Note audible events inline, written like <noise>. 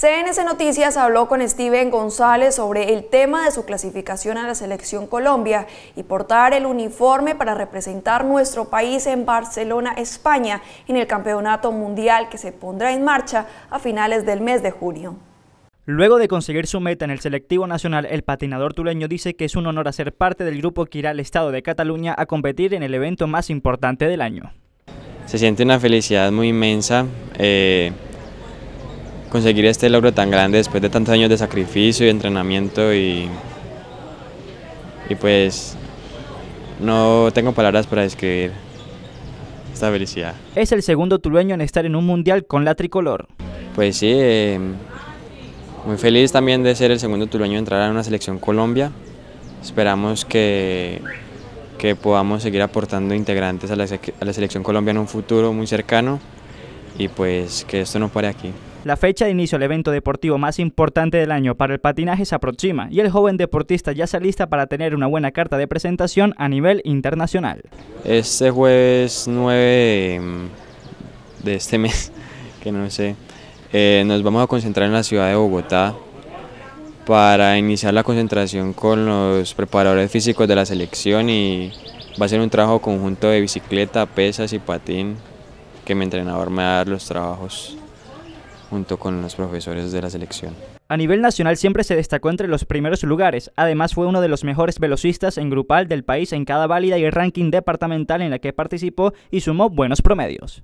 CNS Noticias habló con Steven González sobre el tema de su clasificación a la Selección Colombia y portar el uniforme para representar nuestro país en Barcelona, España, en el Campeonato Mundial que se pondrá en marcha a finales del mes de junio. Luego de conseguir su meta en el selectivo nacional, el patinador tuleño dice que es un honor hacer parte del grupo que irá al estado de Cataluña a competir en el evento más importante del año. Se siente una felicidad muy inmensa. Eh, conseguir este logro tan grande después de tantos años de sacrificio y entrenamiento y, y pues no tengo palabras para describir esta felicidad. Es el segundo tulueño en estar en un mundial con la tricolor. Pues sí, eh, muy feliz también de ser el segundo tulueño en entrar a una selección Colombia. Esperamos que, que podamos seguir aportando integrantes a la, a la selección Colombia en un futuro muy cercano y pues que esto no pare aquí. La fecha de inicio del evento deportivo más importante del año para el patinaje se aproxima y el joven deportista ya se lista para tener una buena carta de presentación a nivel internacional. Este jueves 9 mm, de este mes, <laughs> que no sé, eh, nos vamos a concentrar en la ciudad de Bogotá para iniciar la concentración con los preparadores físicos de la selección y va a ser un trabajo conjunto de bicicleta, pesas y patín que mi entrenador me va a dar los trabajos junto con los profesores de la selección. A nivel nacional siempre se destacó entre los primeros lugares, además fue uno de los mejores velocistas en grupal del país en cada válida y ranking departamental en la que participó y sumó buenos promedios.